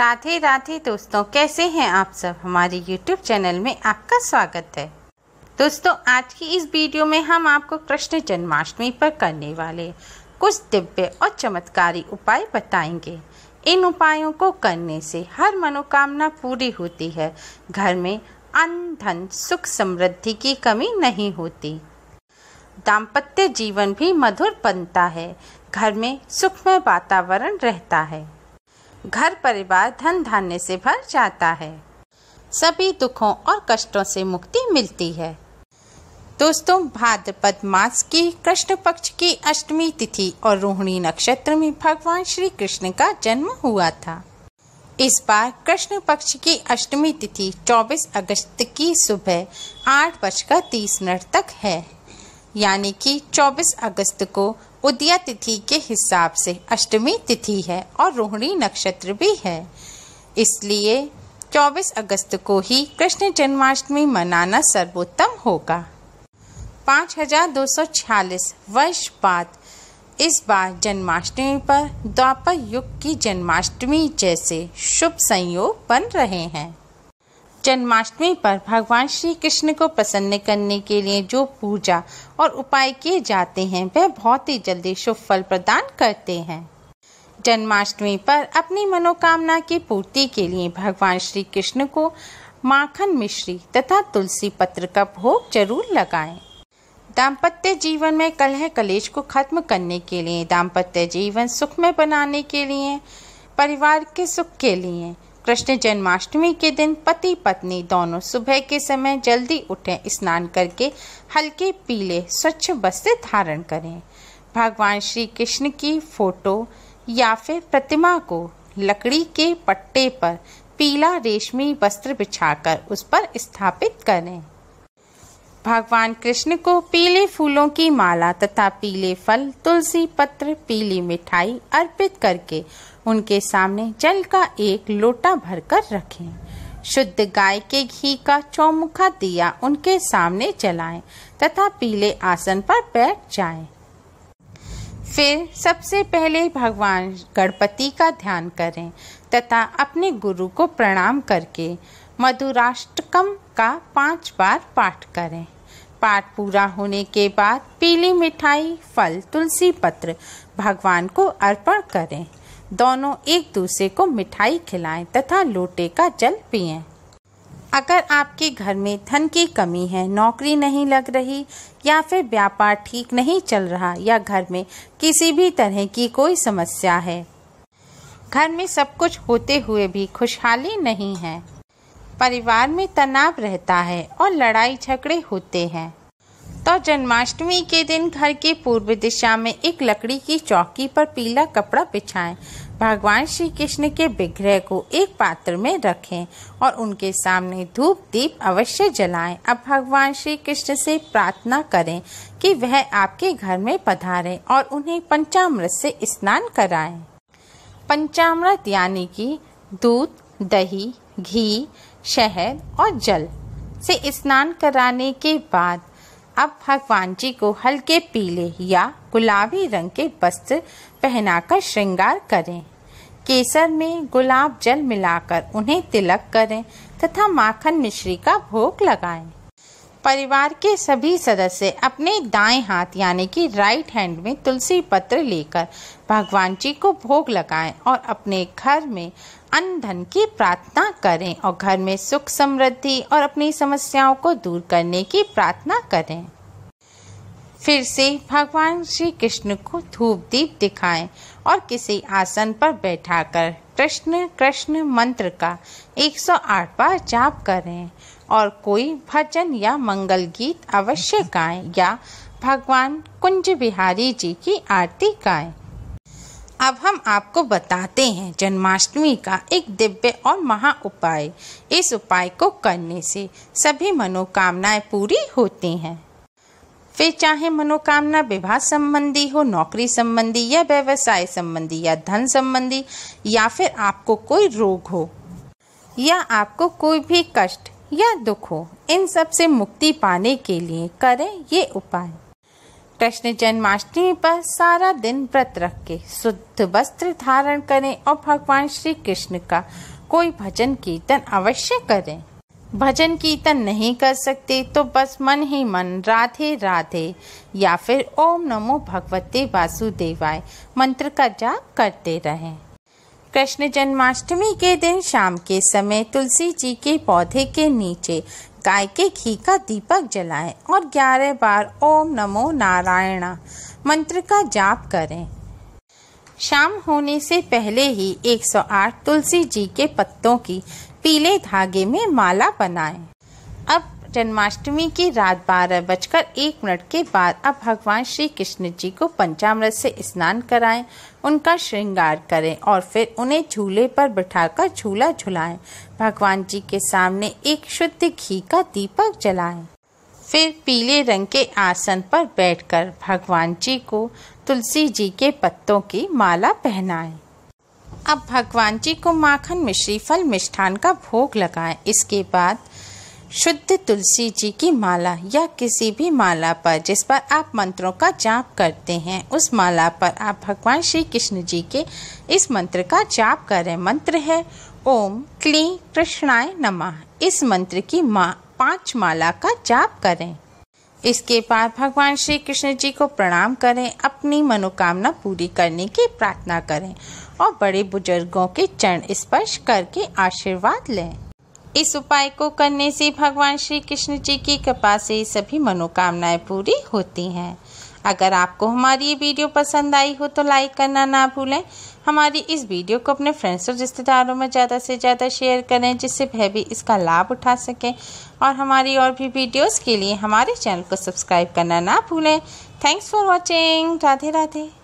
राधे राधे दोस्तों कैसे हैं आप सब हमारे YouTube चैनल में आपका स्वागत है दोस्तों आज की इस वीडियो में हम आपको कृष्ण जन्माष्टमी पर करने वाले कुछ दिव्य और चमत्कारी उपाय बताएंगे इन उपायों को करने से हर मनोकामना पूरी होती है घर में अन्न धन सुख समृद्धि की कमी नहीं होती दाम्पत्य जीवन भी मधुर बनता है घर में सुखमय वातावरण रहता है घर परिवार धन धान्य से भर जाता है सभी दुखों और कष्टों से मुक्ति मिलती है दोस्तों भाद्रपद मास की कृष्ण पक्ष की अष्टमी तिथि और रोहिणी नक्षत्र में भगवान श्री कृष्ण का जन्म हुआ था इस बार कृष्ण पक्ष की अष्टमी तिथि 24 अगस्त की सुबह आठ बजकर तीस मिनट तक है यानी कि 24 अगस्त को उदया तिथि के हिसाब से अष्टमी तिथि है और रोहिणी नक्षत्र भी है इसलिए 24 अगस्त को ही कृष्ण जन्माष्टमी मनाना सर्वोत्तम होगा 5246 वर्ष बाद इस बार जन्माष्टमी पर द्वापर युग की जन्माष्टमी जैसे शुभ संयोग बन रहे हैं जन्माष्टमी पर भगवान श्री कृष्ण को प्रसन्न करने के लिए जो पूजा और उपाय किए जाते हैं वह बहुत ही जल्दी शुभ फल प्रदान करते हैं जन्माष्टमी पर अपनी मनोकामना की पूर्ति के लिए भगवान श्री कृष्ण को माखन मिश्री तथा तुलसी पत्र का भोग जरूर लगाएं। दाम्पत्य जीवन में कलह कलेश को खत्म करने के लिए दाम्पत्य जीवन सुखमय बनाने के लिए परिवार के सुख के लिए कृष्ण जन्माष्टमी के दिन पति पत्नी दोनों सुबह के समय जल्दी उठें स्नान करके हल्के पीले स्वच्छ वस्त्र धारण करें भगवान श्री कृष्ण की फोटो या फिर प्रतिमा को लकड़ी के पट्टे पर पीला रेशमी वस्त्र बिछाकर उस पर स्थापित करें भगवान कृष्ण को पीले फूलों की माला तथा पीले फल तुलसी पत्र पीली मिठाई अर्पित करके उनके सामने जल का एक लोटा भरकर रखें शुद्ध गाय के घी का चौमुखा दिया उनके सामने जलाएं तथा पीले आसन पर बैठ जाएं। फिर सबसे पहले भगवान गणपति का ध्यान करें तथा अपने गुरु को प्रणाम करके मधुराष्टकम का पांच बार पाठ करें पाठ पूरा होने के बाद पीली मिठाई फल तुलसी पत्र भगवान को अर्पण करें दोनों एक दूसरे को मिठाई खिलाएं तथा लोटे का जल पिए अगर आपके घर में धन की कमी है नौकरी नहीं लग रही या फिर व्यापार ठीक नहीं चल रहा या घर में किसी भी तरह की कोई समस्या है घर में सब कुछ होते हुए भी खुशहाली नहीं है परिवार में तनाव रहता है और लड़ाई झगड़े होते हैं तो जन्माष्टमी के दिन घर के पूर्व दिशा में एक लकड़ी की चौकी पर पीला कपड़ा बिछाएं भगवान श्री कृष्ण के विग्रह को एक पात्र में रखें और उनके सामने धूप दीप अवश्य जलाएं अब भगवान श्री कृष्ण से प्रार्थना करें कि वह आपके घर में पधारें और उन्हें पंचामृत से स्नान कराएं पंचामृत यानी कि दूध दही घी शहद और जल से स्नान कराने के बाद अब भगवान जी को हल्के पीले या गुलाबी रंग के वस्त्र पहनाकर श्रृंगार करें केसर में गुलाब जल मिलाकर उन्हें तिलक करें तथा माखन मिश्री का भोग लगाएं। परिवार के सभी सदस्य अपने दाएं हाथ यानी कि राइट हैंड में तुलसी पत्र लेकर भगवान जी को भोग लगाएं और अपने घर में अन्न धन की प्रार्थना करें और घर में सुख समृद्धि और अपनी समस्याओं को दूर करने की प्रार्थना करें फिर से भगवान श्री कृष्ण को धूप दीप दिखाएं और किसी आसन पर बैठाकर कृष्ण कृष्ण मंत्र का 108 बार जाप करें और कोई भजन या मंगल गीत अवश्य गाएं या भगवान कुंज बिहारी जी की आरती गाएं। अब हम आपको बताते हैं जन्माष्टमी का एक दिव्य और महा उपाय इस उपाय को करने से सभी मनोकामनाएं पूरी होती हैं वे चाहे मनोकामना विवाह संबंधी हो नौकरी संबंधी या व्यवसाय संबंधी या धन संबंधी या फिर आपको कोई रोग हो या आपको कोई भी कष्ट या दुखों इन सब से मुक्ति पाने के लिए करें ये उपाय कृष्ण जन्माष्टमी पर सारा दिन व्रत रख के शुद्ध वस्त्र धारण करें और भगवान श्री कृष्ण का कोई भजन कीर्तन अवश्य करें भजन कीर्तन नहीं कर सकते तो बस मन ही मन राधे राधे या फिर ओम नमो भगवते वासुदेवाय मंत्र का जाप करते रहें कृष्ण जन्माष्टमी के दिन शाम के समय तुलसी जी के पौधे के नीचे गाय के घी का दीपक जलाएं और ग्यारह बार ओम नमो नारायणा मंत्र का जाप करें शाम होने से पहले ही 108 तुलसी जी के पत्तों की पीले धागे में माला बनाएं। अब जन्माष्टमी की रात बारह बजकर एक मिनट के बाद अब भगवान श्री कृष्ण जी को पंचामृत से स्नान कराएं उनका श्रृंगार करें और फिर उन्हें झूले पर बिठाकर झूला झुलाएं भगवान जी के सामने एक शुद्ध घी का दीपक जलाएं फिर पीले रंग के आसन पर बैठकर भगवान जी को तुलसी जी के पत्तों की माला पहनाएं अब भगवान जी को माखन मिश्री फल मिष्ठान का भोग लगाएं इसके बाद शुद्ध तुलसी जी की माला या किसी भी माला पर जिस पर आप मंत्रों का जाप करते हैं उस माला पर आप भगवान श्री कृष्ण जी के इस मंत्र का जाप करें मंत्र है ओम क्ली कृष्णाय नमः इस मंत्र की माँ पाँच माला का जाप करें इसके बाद भगवान श्री कृष्ण जी को प्रणाम करें अपनी मनोकामना पूरी करने की प्रार्थना करें और बड़े बुजुर्गों के चरण स्पर्श करके आशीर्वाद लें इस उपाय को करने से भगवान श्री कृष्ण जी की कृपा से सभी मनोकामनाएं पूरी होती हैं अगर आपको हमारी ये वीडियो पसंद आई हो तो लाइक करना ना भूलें हमारी इस वीडियो को अपने फ्रेंड्स और रिश्तेदारों में ज़्यादा से ज़्यादा शेयर करें जिससे वह भी इसका लाभ उठा सकें और हमारी और भी वीडियोज़ के लिए हमारे चैनल को सब्सक्राइब करना ना भूलें thanks for watching Radhe Radhe